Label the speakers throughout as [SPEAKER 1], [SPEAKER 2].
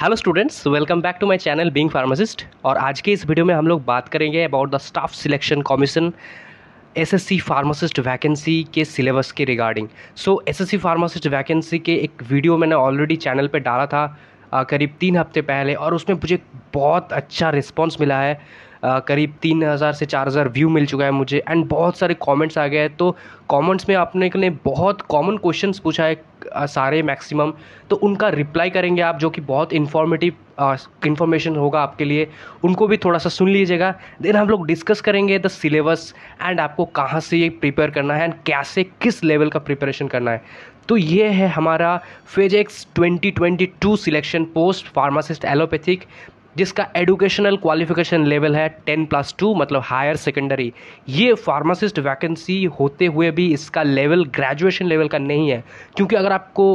[SPEAKER 1] Hello students welcome back to my channel being pharmacist और आज के इस वीडियो में हम लोग बात करेंगे about the staff selection commission SSC pharmacist vacancy के सिलेबस के regarding so SSC pharmacist vacancy के एक वीडियो मैंने ऑलरेडी चैनल पे डाला था करीब तीन हफ्ते पहले और उसमें मुझे बहुत अच्छा रिस्पॉन्स मिला है करीब तीन हज़ार से चार हज़ार व्यू मिल चुका है मुझे एंड बहुत सारे कमेंट्स आ गए हैं तो कमेंट्स में आपने के लिए बहुत कॉमन क्वेश्चंस पूछा है सारे मैक्सिमम तो उनका रिप्लाई करेंगे आप जो कि बहुत इन्फॉर्मेटिव इन्फॉर्मेशन होगा आपके लिए उनको भी थोड़ा सा सुन लीजिएगा देन हम लोग डिस्कस करेंगे द सिलेबस एंड आपको कहाँ से ये प्रिपेयर करना है एंड कैसे किस लेवल का प्रिपरेशन करना है तो ये है हमारा phase X 2022 selection post pharmacist allopathic जिसका एडुकेशनल क्वालिफिकेशन लेवल है टेन प्लस टू मतलब हायर सेकेंडरी ये फार्मासिस्ट वैकेंसी होते हुए भी इसका लेवल ग्रेजुएशन लेवल का नहीं है क्योंकि अगर आपको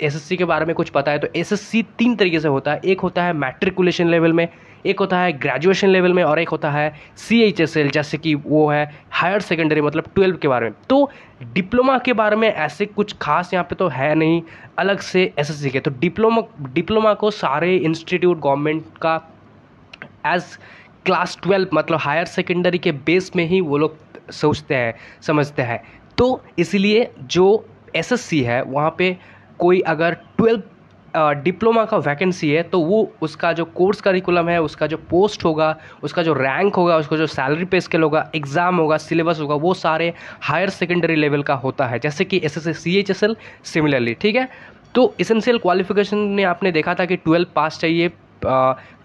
[SPEAKER 1] एसएससी के बारे में कुछ पता है तो एसएससी तीन तरीके से होता है एक होता है मैट्रिकुलेशन लेवल में एक होता है ग्रेजुएशन लेवल में और एक होता है सी एच एस एल जैसे कि वो है हायर सेकेंडरी मतलब ट्वेल्व के बारे में तो डिप्लोमा के बारे में ऐसे कुछ खास यहाँ पे तो है नहीं अलग से एस एस सी के तो डिप्लोमा डिप्लोमा को सारे इंस्टीट्यूट गवर्नमेंट का एज क्लास ट्वेल्व मतलब हायर सेकेंडरी के बेस में ही वो लोग सोचते हैं समझते हैं तो इसलिए जो एस एस सी है वहाँ पे कोई अगर ट्वेल्थ डिप्लोमा का वैकेंसी है तो वो उसका जो कोर्स करिकुलम है उसका जो पोस्ट होगा उसका जो रैंक होगा उसका जो सैलरी पे स्केल होगा एग्ज़ाम होगा सिलेबस होगा वो सारे हायर सेकेंडरी लेवल का होता है जैसे कि S S S C H S L similarly ठीक है तो इसेंशियल क्वालिफिकेशन ने आपने देखा था कि ट्वेल्थ पास चाहिए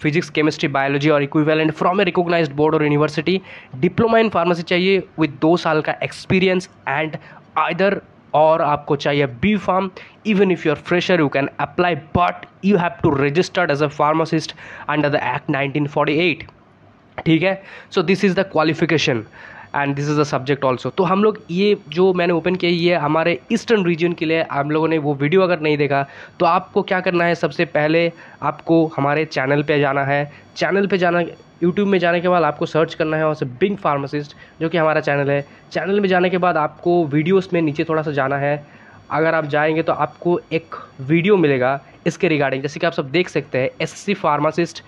[SPEAKER 1] फिजिक्स केमिस्ट्री बायोलॉजी और equivalent from a recognise board और यूनिवर्सिटी डिप्लोमा इन फार्मेसी चाहिए विद दो साल का एक्सपीरियंस एंड आइदर और आपको चाहिए B pharm even if you are fresher you can apply but you have to registered as a pharmacist under the act 1948 ठीक है so this is the qualification and this is a subject also तो हम लोग ये जो मैंने open किया ये हमारे ईस्टर्न रीजन के लिए हम लोगों ने वो वीडियो अगर नहीं देखा तो आपको क्या करना है सबसे पहले आपको हमारे चैनल पे जाना है चैनल पे जाना यूट्यूब में जाने के बाद आपको सर्च करना है वहाँ से बिंग फार्मासिस्ट जो कि हमारा चैनल है चैनल में जाने के बाद आपको वीडियोस में नीचे थोड़ा सा जाना है अगर आप जाएंगे तो आपको एक वीडियो मिलेगा इसके रिगार्डिंग जैसे कि आप सब देख सकते हैं S C pharmacist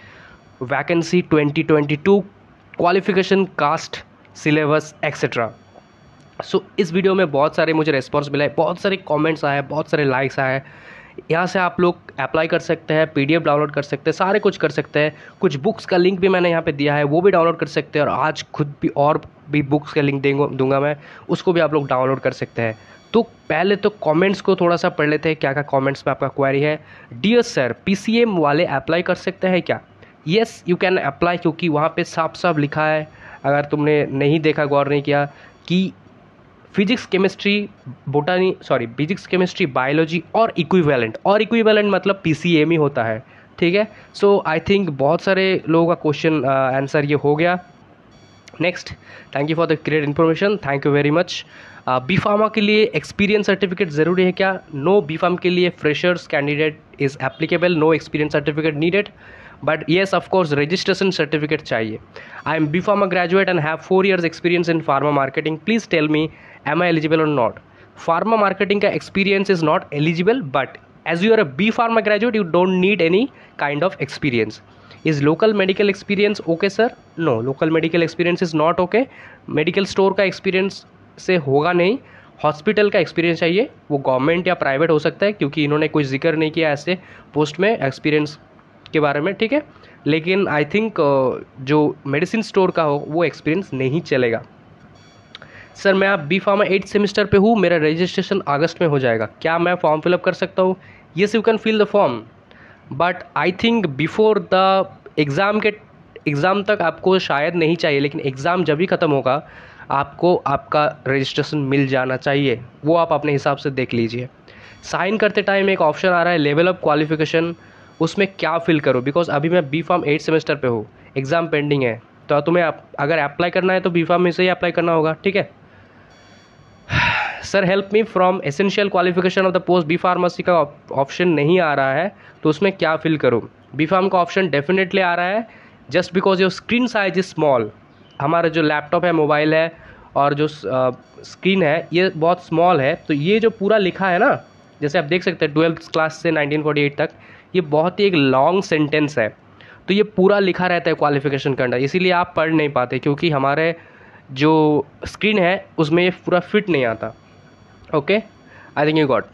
[SPEAKER 1] vacancy 2022 qualification caste syllabus etcetera so इस वीडियो में बहुत सारे मुझे रेस्पॉन्स मिला है बहुत सारे कमेंट्स आए बहुत सारे लाइक्स आए यहाँ से आप लोग अप्लाई कर सकते हैं पीडीएफ डाउनलोड कर सकते हैं सारे कुछ कर सकते हैं कुछ बुक्स का लिंक भी मैंने यहाँ पे दिया है वो भी डाउनलोड कर सकते हैं और आज खुद भी और भी बुक्स का लिंक देंगे दूंगा मैं उसको भी आप लोग डाउनलोड कर सकते हैं तो पहले तो कमेंट्स को थोड़ा सा पढ़ लेते हैं क्या क्या कमेंट्स में आपका क्वारी है डियर सर पी वाले अप्लाई कर सकते हैं क्या येस यू कैन अप्लाई क्योंकि वहाँ पे साफ साफ लिखा है अगर तुमने नहीं देखा गौर नहीं किया कि physics chemistry botany sorry physics chemistry biology और इक्विवेलेंट और इक्विवेलेंट मतलब पी सी ही होता है ठीक है सो आई थिंक बहुत सारे लोगों का क्वेश्चन आंसर uh, ये हो गया next thank you for the great information thank you very much B pharma के लिए एक्सपीरियंस सर्टिफिकेट ज़रूरी है क्या नो बी फार्म के लिए freshers candidate is applicable no experience certificate needed but yes of course registration certificate चाहिए I am B pharma graduate and have four years experience in pharma marketing please tell me am I eligible और not pharma marketing का experience is not eligible but as you are a B pharma graduate you don't need any kind of experience is local medical experience okay sir no local medical experience is not okay medical store का experience से होगा नहीं hospital का experience चाहिए वो government या private हो सकता है क्योंकि इन्होंने कोई जिक्र नहीं किया ऐसे पोस्ट में एक्सपीरियंस के बारे में ठीक है लेकिन आई थिंक जो मेडिसिन स्टोर का हो वो एक्सपीरियंस नहीं चलेगा सर मैं आप बी फार्मा एट सेमेस्टर पे हूँ मेरा रजिस्ट्रेशन अगस्त में हो जाएगा क्या मैं फॉर्म फिलअप कर सकता हूँ yes you can fill the form but I think before the exam के एग्ज़ाम तक आपको शायद नहीं चाहिए लेकिन एग्ज़ाम जब भी ख़त्म होगा आपको आपका रजिस्ट्रेशन मिल जाना चाहिए वो आप अपने हिसाब से देख लीजिए साइन करते टाइम एक ऑप्शन आ रहा है लेवल ऑफ क्वालिफिकेशन उसमें क्या फिल करो बिकॉज अभी मैं बी फार्म एट सेमेस्टर पे हूँ एग्ज़ाम पेंडिंग है तो तुम्हें अगर अप्लाई करना है तो बी फार्म में से ही अप्लाई करना होगा ठीक है sir help me from essential qualification of the post B pharmacy का ऑप्शन नहीं आ रहा है तो उसमें क्या फिल करूँ बी फार्म का ऑप्शन डेफिनेटली आ रहा है just because your screen size is small हमारा जो लैपटॉप है मोबाइल है और जो स्क्रीन है ये बहुत स्मॉल है तो ये जो पूरा लिखा है ना जैसे आप देख सकते हैं ट्वेल्थ क्लास से 1948 तक ये बहुत ही एक लॉन्ग सेंटेंस है तो ये पूरा लिखा रहता है क्वालिफिकेशन के अंडर इसीलिए आप पढ़ नहीं पाते क्योंकि हमारे जो स्क्रीन है उसमें ये पूरा फिट नहीं आता okay I think you got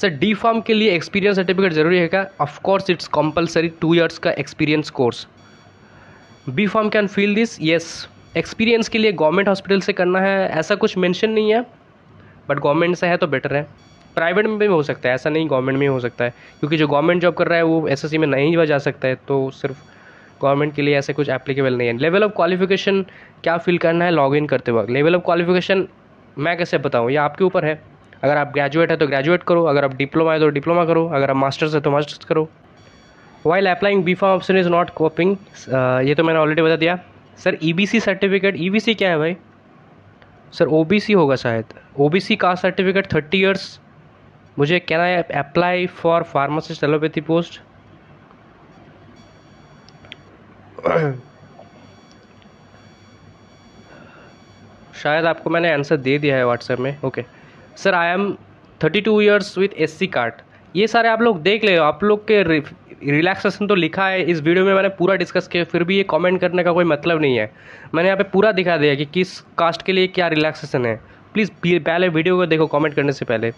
[SPEAKER 1] sir D pharm के लिए एक्सपीरियंस सर्टिफिकेट जरूरी है क्या of course it's compulsory two years का experience course B pharm can fill this yes experience के लिए गवर्नमेंट हॉस्पिटल से करना है ऐसा कुछ मेंशन नहीं है बट गवर्नमेंट से है तो बेटर है प्राइवेट में भी हो सकता है ऐसा नहीं गवर्नमेंट में हो सकता है क्योंकि जो गवर्नमेंट जॉब कर रहा है वो एस में नहीं जा सकता है तो सिर्फ गवर्नमेंट के लिए ऐसे कुछ एप्लीकेबल नहीं है लेवल ऑफ क्वालिफिकेशन क्या फिल करना है लॉग इन करते वक्त लेवल ऑफ क्वालिफिकेशन मैं कैसे बताऊँ ये आपके ऊपर है अगर आप ग्रेजुएट है तो ग्रेजुएट करो अगर आप डिप्लोमा है तो डिप्लोमा करो अगर आप मास्टर्स है तो मास्टर्स करो while applying B pharm option is not coming ये तो मैंने ऑलरेडी बता दिया सर ई सर्टिफिकेट ई क्या है भाई सर ओ होगा शायद ओ का सर्टिफिकेट थर्टी ईयर्स मुझे can I apply for pharmacist allopathy post शायद आपको मैंने आंसर दे दिया है व्हाट्सएप में okay okay. Sir I am thirty two years with S C card ये सारे आप लोग देख ले आप लोग के रिलैक्सेशन तो लिखा है इस वीडियो में मैंने पूरा डिस्कस किया फिर भी ये कमेंट करने का कोई मतलब नहीं है मैंने यहाँ पे पूरा दिखा दिया कि किस कास्ट के लिए क्या रिलैक्सेशन है प्लीज़ पहले वीडियो को देखो कमेंट करने से पहले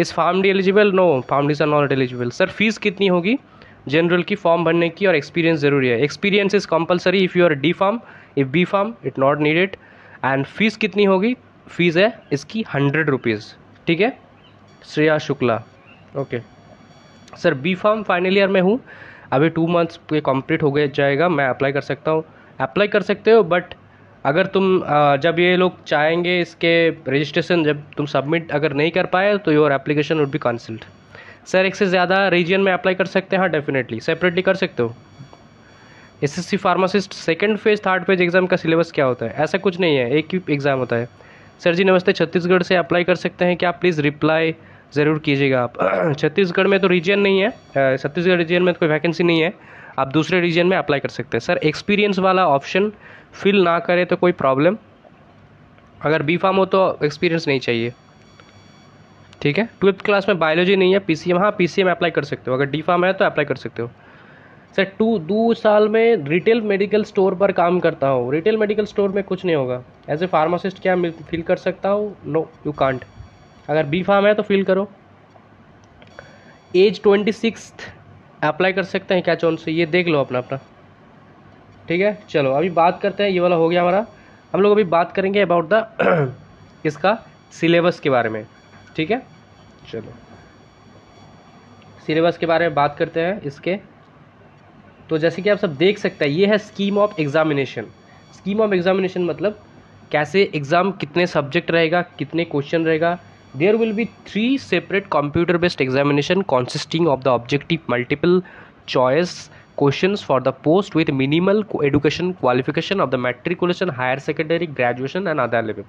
[SPEAKER 1] इस pharm D eligible no pharm Ds are not eligible sir fees कितनी होगी जनरल की फॉर्म भरने की और एक्सपीरियंस ज़रूरी है experience is compulsory if you are D pharm if B pharm it not needed and fees कितनी होगी फीस है इसकी हंड्रेड रुपीज़ ठीक है Shreya Shukla okay sir B pharm final year में हूँ अभी टू मंथ्स के कंप्लीट हो गया जाएगा मैं अप्लाई कर सकता हूँ अप्लाई कर सकते हो बट अगर तुम जब ये लोग चाहेंगे इसके रजिस्ट्रेशन जब तुम सबमिट अगर नहीं कर पाए तो your application would be consult sir एक से ज़्यादा रीजन में अप्लाई कर सकते हैं हाँ डेफिनेटली सेपरेटली कर सकते हो S S C pharmacist second phase third phase exam का सिलेबस क्या होता है ऐसा कुछ नहीं है एक ही एग्ज़ाम होता है सर जी नमस्ते छत्तीसगढ़ से अप्लाई कर सकते हैं क्या प्लीज़ रिप्लाई ज़रूर कीजिएगा आप छत्तीसगढ़ में तो रीजन नहीं है छत्तीसगढ़ रीजन में तो कोई वैकेंसी नहीं है आप दूसरे रीजन में अप्लाई कर सकते हैं सर एक्सपीरियंस वाला ऑप्शन फिल ना करें तो कोई प्रॉब्लम अगर बी फार्म हो तो एक्सपीरियंस नहीं चाहिए ठीक है ट्वेल्थ क्लास में बायोलॉजी नहीं है पी सी एम हाँ पी सी एम अप्लाई कर सकते हो अगर डी फार्म है तो अप्लाई कर सकते हो सर टू दो साल में रिटेल मेडिकल स्टोर पर काम करता हूँ रिटेल मेडिकल स्टोर में कुछ नहीं होगा एज ए फार्मासिस्ट क्या मैं फिल कर सकता हूँ नो यू कांट अगर बी फार्म है तो फिल करो एज ट्वेंटी सिक्स अप्लाई कर सकते हैं क्या चौन से ये देख लो अपना अपना ठीक है चलो अभी बात करते हैं ये वाला हो गया हमारा हम लोग अभी बात करेंगे अबाउट द इसका सिलेबस के बारे में ठीक है चलो सिलेबस के बारे में बात करते हैं इसके तो जैसे कि आप सब देख सकते हैं ये है scheme of examination scheme of examination मतलब कैसे एग्ज़ाम कितने सब्जेक्ट रहेगा कितने क्वेश्चन रहेगा there will be three separate computer based examination consisting of the objective multiple choice question for the post with minimal education qualification of the matriculation higher secondary graduation and other level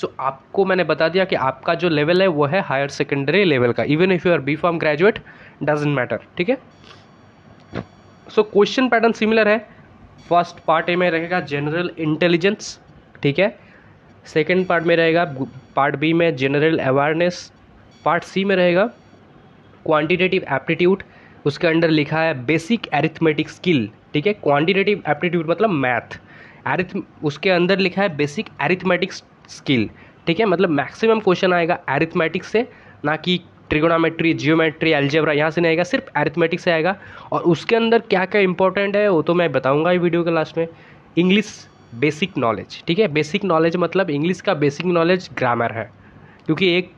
[SPEAKER 1] so आपको मैंने बता दिया कि आपका जो level है वो है हायर सेकेंडरी लेवल का even if you are B pharm graduate doesn't matter ठीक है सो क्वेश्चन पैटर्न सिमिलर है फर्स्ट पार्ट ए में रहेगा जनरल इंटेलिजेंस ठीक है सेकेंड पार्ट में रहेगा पार्ट बी में जनरल अवेयरनेस पार्ट सी में रहेगा क्वांटिटेटिव एप्टीट्यूड उसके अंडर लिखा है बेसिक एरिथमेटिक स्किल ठीक है क्वांटिटेटिव एप्टीट्यूड मतलब मैथ एरिथ उसके अंदर लिखा है बेसिक एरिथमेटिक स्किल ठीक है मतलब मैक्सिमम क्वेश्चन आएगा एरिथमेटिक से ना कि ट्रिगोनामेट्री जियोमेट्री एल्जेब्रा यहाँ से नहीं आएगा सिर्फ एरिथमेटिक्स से आएगा और उसके अंदर क्या क्या इंपॉर्टेंट है वो तो मैं बताऊँगा ये वीडियो के लास्ट में इंग्लिश बेसिक नॉलेज ठीक है बेसिक नॉलेज मतलब इंग्लिश का बेसिक नॉलेज ग्रामर है क्योंकि एक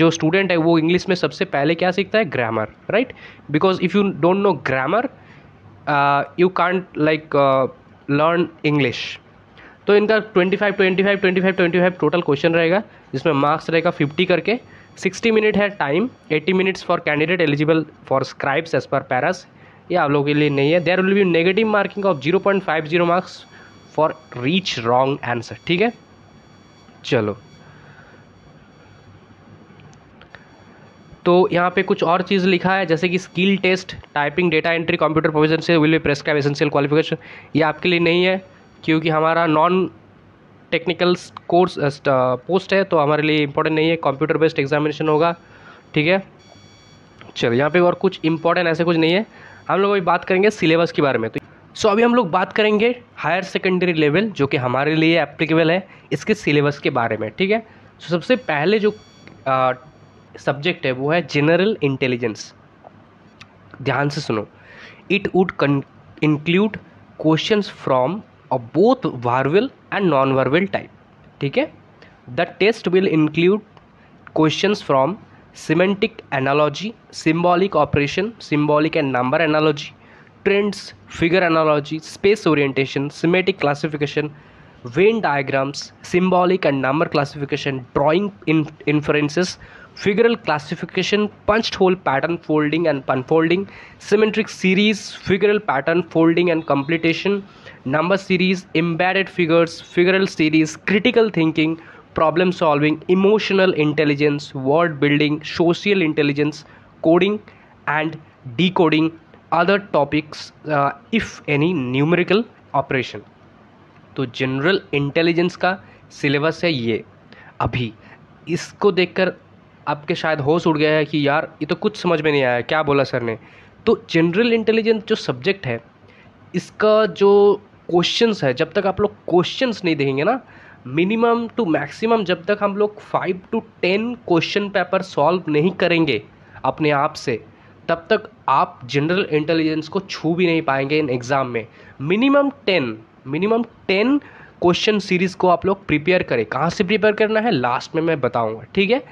[SPEAKER 1] जो स्टूडेंट है वो इंग्लिश में सबसे पहले क्या सीखता है grammar right because if you don't know grammar you can't like learn English तो इनका twenty five twenty five twenty five twenty five total question रहेगा जिसमें मार्क्स रहेगा फिफ्टी करके सिक्सटी मिनट है time eighty minutes for candidate eligible for scribes as per paras ये आप लोगों के लिए नहीं है there will be negative marking of zero point five zero marks for each wrong answer ठीक है चलो तो यहाँ पे कुछ और चीज़ लिखा है जैसे कि skill test typing data entry computer provision से will be prescribe essential qualification ये आपके लिए नहीं है क्योंकि हमारा नॉन टेक्निकल कोर्स पोस्ट है तो हमारे लिए इंपॉर्टेंट नहीं है कंप्यूटर बेस्ड एग्जामिनेशन होगा ठीक है चलो यहाँ पे और कुछ इंपॉर्टेंट ऐसे कुछ नहीं है हम लोग अभी बात करेंगे सिलेबस के बारे में तो सो अभी हम लोग बात करेंगे हायर सेकेंडरी लेवल जो कि हमारे लिए एप्लीकेबल है इसके सिलेबस के बारे में ठीक है सो सबसे पहले जो सब्जेक्ट uh, है वो है जनरल इंटेलिजेंस ध्यान से सुनो it would include questions from of both verbal and non-verbal type ठीक है the test will include questions from semantic analogy symbolic operation symbolic and number analogy trends figure analogy space orientation semantic classification Venn diagrams symbolic and number classification drawing inferences figural classification punched hole pattern folding and unfolding symmetric series figural pattern folding and completion number series embedded figures figural series critical thinking problem solving emotional intelligence word building social intelligence coding and decoding other topics if any numerical operation तो general intelligence का syllabus है ये अभी इसको देखकर आपके शायद होश उड़ गया है कि यार ये तो कुछ समझ में नहीं आया क्या बोला सर ने तो जनरल इंटेलिजेंस जो सब्जेक्ट है इसका जो क्वेश्चंस है जब तक आप लोग क्वेश्चंस नहीं देखेंगे ना मिनिमम टू मैक्सिमम जब तक हम लोग five to ten question paper solve नहीं करेंगे अपने आप से तब तक आप जनरल इंटेलिजेंस को छू भी नहीं पाएंगे इन एग्ज़ाम में minimum ten minimum ten question series को आप लोग प्रिपेयर करें कहाँ से प्रिपेयर करना है लास्ट में मैं बताऊँगा ठीक है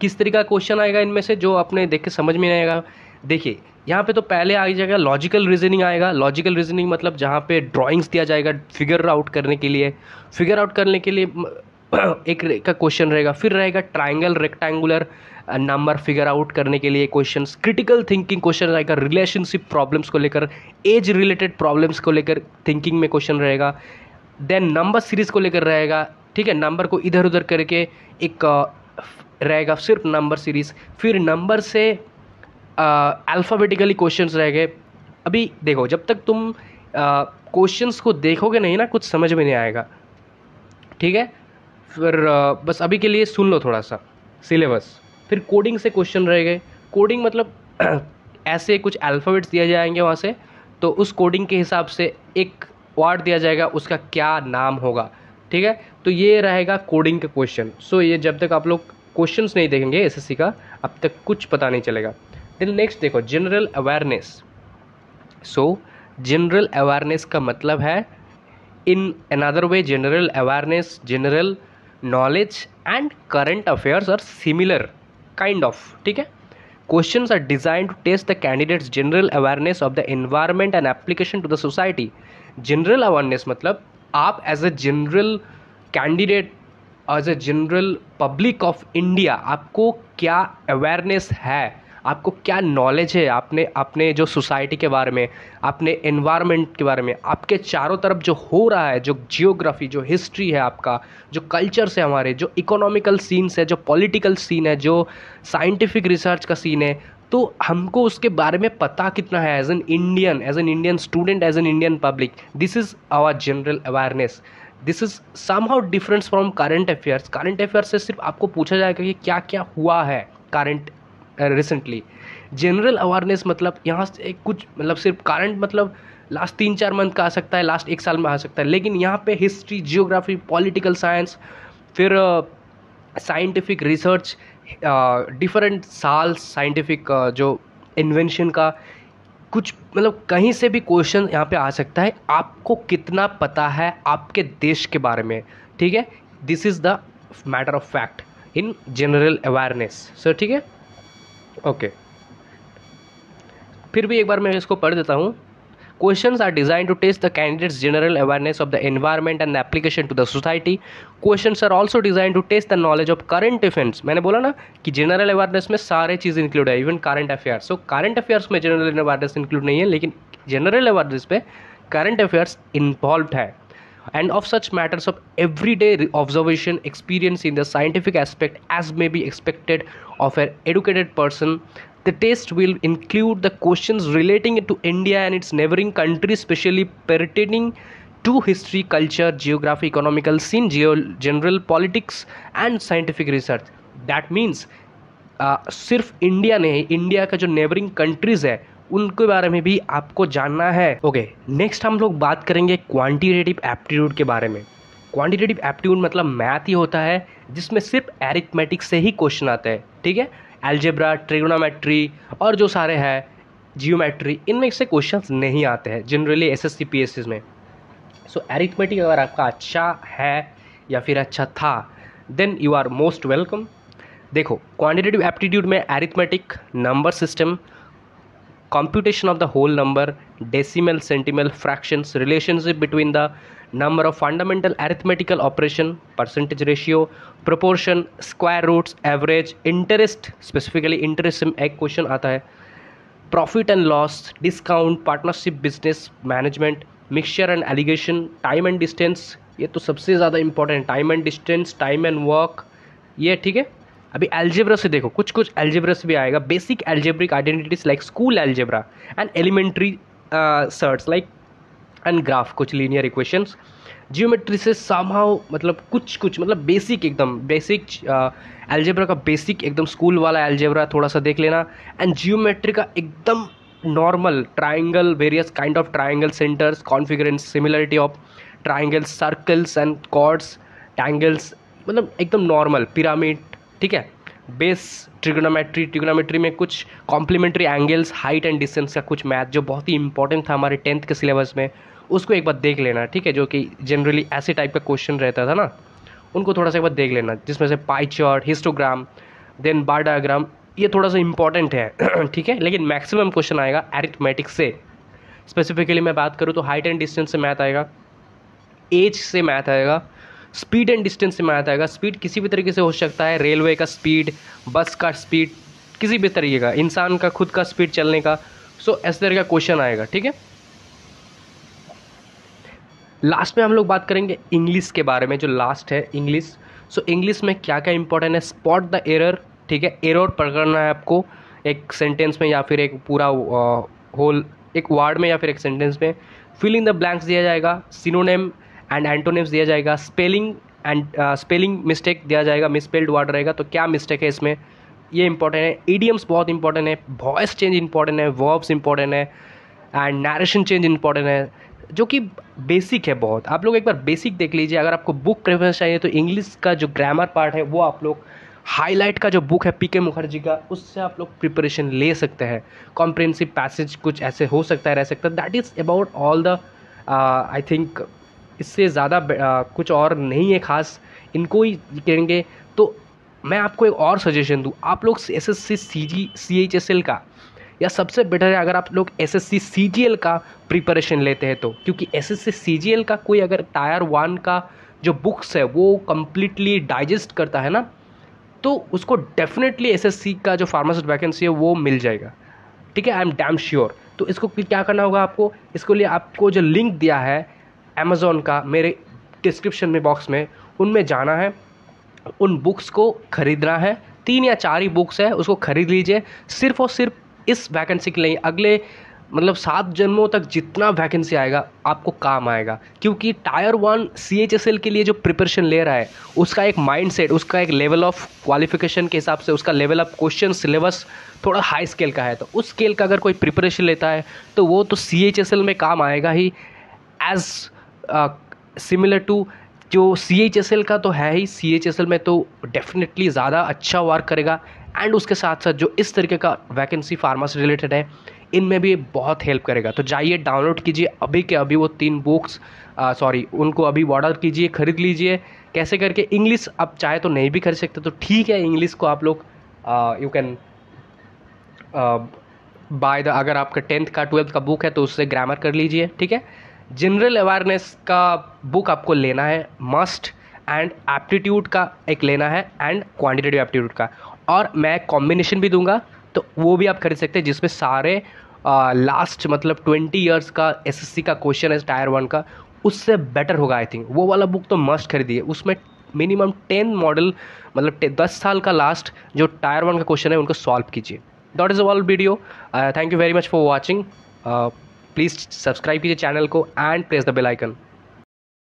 [SPEAKER 1] किस तरीके का क्वेश्चन आएगा इनमें से जो आपने देख के समझ में आएगा देखिए यहाँ पे तो पहले आ जाएगा लॉजिकल रीजनिंग आएगा लॉजिकल रीजनिंग मतलब जहाँ पे ड्राइंग्स दिया जाएगा फिगर आउट करने के लिए फिगर आउट करने के लिए एक का क्वेश्चन रहेगा फिर रहेगा triangle rectangular number figure out करने के लिए क्वेश्चन क्रिटिकल थिंकिंग क्वेश्चन रहेगा रिलेशनशिप प्रॉब्लम्स को लेकर एज रिलेटेड प्रॉब्लम्स को लेकर थिंकिंग में क्वेश्चन रहेगा देन नंबर सीरीज को लेकर रहेगा ठीक है नंबर को इधर उधर करके एक uh, रहेगा सिर्फ नंबर सीरीज फिर नंबर से अल्फ़ाबेटिकली क्वेश्चंस रह गए अभी देखो जब तक तुम क्वेश्चंस को देखोगे नहीं ना कुछ समझ में नहीं आएगा ठीक है फिर आ, बस अभी के लिए सुन लो थोड़ा सा सिलेबस फिर कोडिंग से क्वेश्चन रह गए कोडिंग मतलब ऐसे कुछ अल्फ़ाबेट्स दिए जाएंगे वहाँ से तो उस कोडिंग के हिसाब से एक वार्ड दिया जाएगा उसका क्या नाम होगा ठीक है तो ये रहेगा कोडिंग का क्वेश्चन सो ये जब तक आप लोग क्वेश्चंस नहीं देखेंगे एसएससी का अब तक कुछ पता नहीं चलेगा देन नेक्स्ट देखो general awareness so general awareness का मतलब है in another way general awareness general knowledge and current affairs are similar kind of ठीक है question are design to test the candidate general awareness of the environment and application to the society general awareness मतलब आप as a general candidate as a general public of India आपको क्या awareness है आपको क्या knowledge है आपने अपने जो सोसाइटी के बारे में अपने एनवायरनमेंट के बारे में आपके चारों तरफ जो हो रहा है जो जियोग्राफी जो हिस्ट्री है आपका जो कल्चर्स है हमारे जो इकोनॉमिकल सीन्स है जो पॉलिटिकल सीन है जो साइंटिफिक रिसर्च का सीन है तो हमको उसके बारे में पता कितना है as an Indian as an Indian student as an Indian public this is our general awareness this is somehow difference from current affairs current affairs से सिर्फ आपको पूछा जाएगा कि क्या क्या हुआ है करंट रिसेंटली जनरल अवेयरनेस मतलब यहाँ से कुछ मतलब सिर्फ करंट मतलब लास्ट तीन चार मंथ का आ सकता है लास्ट एक साल में आ सकता है लेकिन यहाँ पे हिस्ट्री जियोग्राफी पॉलिटिकल साइंस फिर साइंटिफिक रिसर्च डिफरेंट साल साइंटिफिक uh, जो इन्वेंशन का कुछ मतलब कहीं से भी क्वेश्चन यहाँ पे आ सकता है आपको कितना पता है आपके देश के बारे में ठीक है this is the matter of fact in general awareness sir ठीक है ओके फिर भी एक बार मैं इसको पढ़ देता हूँ questions are design to test the candidates general awareness of the environment and application to the society questions are also design to test the knowledge of current affairs मैंने बोला ना कि जनरल अवेयरनेस में सारे चीज़ इंक्लूड है even current affairs so current affairs में general awareness include नहीं है लेकिन जनरल अवेयरनेस पे करंट अफेयर्स इन्वॉल्व है and of such matters of every day observation experience in the scientific aspect as may be expected of an educated person. The test will include the questions relating to India and its neighboring countries, especially pertaining to history, culture, geography, economical scene, geo- general politics, and scientific research. That means uh, सिर्फ India ने India का जो neighbouring countries है उनके बारे में भी आपको जानना है ओके okay, नेक्स्ट हम लोग बात करेंगे क्वांटिटेटिव एप्टीट्यूड के बारे में क्वांटिटेटिव एप्टीट्यूड मतलब मैथ ही होता है जिसमें सिर्फ एरिथमेटिक से ही क्वेश्चन आते हैं ठीक है एल्जेब्रा ट्रिग्नोमेट्री और जो सारे हैं जियोमेट्री इनमें से क्वेश्चन नहीं आते हैं जनरली एस एस सी में सो so, एरिथमेटिक अगर आपका अच्छा है या फिर अच्छा था then you are most welcome देखो क्वान्टिटेटिव एप्टीट्यूड में arithmetic number system computation of the whole number decimal centesimal fractions relationship between the number of fundamental arithmetical operation percentage ratio proportion, square roots average interest specifically interest में एक question आता है profit and loss discount partnership business management mixture and alligation time and distance ये तो सबसे ज़्यादा important time and distance time and work ये ठीक है अभी एल्जेब्रा से देखो कुछ कुछ एल्जेब्रा से भी आएगा basic algebraic identities like school algebra and elementary surds like and graph कुछ लीनियर इक्वेशंस जियोमेट्री से सामहाव मतलब कुछ कुछ मतलब बेसिक एकदम बेसिक एल्जेब्रा का बेसिक एकदम स्कूल वाला एल्जेब्रा थोड़ा सा देख लेना एंड जियोमेट्री का एकदम normal triangle various kind of triangle centres congruence similarity of triangles circles and chords tangents मतलब एकदम नॉर्मल पिरामिड ठीक है बेस ट्रिग्नोमेट्री ट्रिग्नोमेट्री में कुछ complementary angles height and distance का कुछ मैथ जो बहुत ही इंपॉर्टेंट था हमारे टेंथ के सिलेबस में उसको एक बार देख लेना ठीक है जो कि जनरली ऐसे टाइप का क्वेश्चन रहता था ना उनको थोड़ा सा एक बार देख लेना जिसमें से pie chart histogram then bar diagram ये थोड़ा सा इंपॉर्टेंट है ठीक है लेकिन मैक्सिमम क्वेश्चन आएगा एरिथमेटिक से स्पेसिफिकली मैं बात करूँ तो हाइट एंड डिस्टेंस से मैथ आएगा एज से मैथ आएगा स्पीड एंड डिस्टेंस से मैथ आएगा स्पीड किसी भी तरीके से हो सकता है रेलवे का स्पीड बस का स्पीड किसी भी तरीके का इंसान का खुद का स्पीड चलने का सो ऐसे तरह का क्वेश्चन आएगा ठीक है लास्ट में हम लोग बात करेंगे इंग्लिश के बारे में जो लास्ट है इंग्लिश सो इंग्लिश में क्या क्या इंपॉर्टेंट है स्पॉट द एरर ठीक है एरर पकड़ना है आपको एक सेंटेंस में या फिर एक पूरा होल एक वर्ड में या फिर एक सेंटेंस में फिल इन द ब्लैंक्स दिया जाएगा सिनोनेम एंड एंटोनेम्स दिया जाएगा स्पेलिंग एंड स्पेलिंग मिस्टेक दिया जाएगा मिसपेल्ड वर्ड रहेगा तो क्या मिस्टेक है इसमें ये इंपॉर्टेंट है ईडियम्स बहुत इंपॉर्टेंट है वॉइस चेंज इंपॉर्टेंट है वर्ब्स इंपॉर्टेंट है एंड नरेशन चेंज इंपॉर्टेंट है जो कि बेसिक है बहुत आप लोग एक बार बेसिक देख लीजिए अगर आपको बुक प्रेफरेंस चाहिए तो इंग्लिश का जो ग्रामर पार्ट है वो आप लोग हाईलाइट का जो बुक है पी के मुखर्जी का उससे आप लोग प्रिपरेशन ले सकते हैं कॉम्प्रेंसिव पैसेज कुछ ऐसे हो सकता है रह सकता है that is about all the I think इससे ज़्यादा uh, कुछ और नहीं है खास इनको ही कहेंगे तो मैं आपको एक और सजेशन दूँ आप लोग S S C C G C H S L का या सबसे बेटर है अगर आप लोग एस एस सी का प्रिपरेशन लेते हैं तो क्योंकि एस एस सी का कोई अगर टायर वन का जो बुक्स है वो कम्प्लीटली डाइजेस्ट करता है ना तो उसको डेफिनेटली एस का जो फार्मासिस्ट वैकेंसी है वो मिल जाएगा ठीक है आई एम डैम श्योर तो इसको क्या करना होगा आपको इसके लिए आपको जो लिंक दिया है अमेज़ोन का मेरे डिस्क्रिप्शन में बॉक्स में उनमें जाना है उन बुक्स को ख़रीदना है तीन या चार ही बुक्स है उसको ख़रीद लीजिए सिर्फ और सिर्फ इस वैकेंसी के लिए अगले मतलब सात जन्मों तक जितना वैकेंसी आएगा आपको काम आएगा क्योंकि tier one C H S L के लिए जो प्रिपरेशन ले रहा है उसका एक माइंड सेट उसका एक लेवल ऑफ क्वालिफिकेशन के हिसाब से उसका लेवल ऑफ क्वेश्चन सिलेबस थोड़ा हाई स्केल का है तो उस स्केल का अगर कोई प्रिपरेशन लेता है तो वो तो सी एच एस एल में काम आएगा ही एज सिमिलर टू जो सी एच एस एल का तो है ही सी एच एस एल में तो डेफिनेटली ज़्यादा अच्छा वर्क करेगा एंड उसके साथ साथ जो इस तरीके का वैकेंसी फार्मा से रिलेटेड है इनमें भी बहुत हेल्प करेगा तो जाइए डाउनलोड कीजिए अभी के अभी वो तीन बुक्स सॉरी उनको अभी ऑर्डर कीजिए खरीद लीजिए कैसे करके इंग्लिश आप चाहे तो नहीं भी खरीद सकते तो ठीक है इंग्लिश को आप लोग यू कैन बाय द अगर आपका टेंथ का ट्वेल्थ का बुक है तो उससे ग्रामर कर लीजिए ठीक है जनरल अवेयरनेस का बुक आपको लेना है मस्ट एंड एप्टीट्यूड का एक लेना है एंड क्वांटिटेटिव एप्टीट्यूड का और मैं कॉम्बिनेशन भी दूंगा तो वो भी आप खरीद सकते हैं जिसमें सारे लास्ट मतलब ट्वेंटी ईयर्स का एसएससी का क्वेश्चन है टायर वन का उससे बेटर होगा आई थिंक वो वाला बुक तो मस्ट खरीदिए उसमें मिनिमम टेन मॉडल मतलब दस साल का लास्ट जो टायर वन का क्वेश्चन है उनको सॉल्व कीजिए that is all video thank you very much for watching please subscribe कीजिए चैनल को and press the bell icon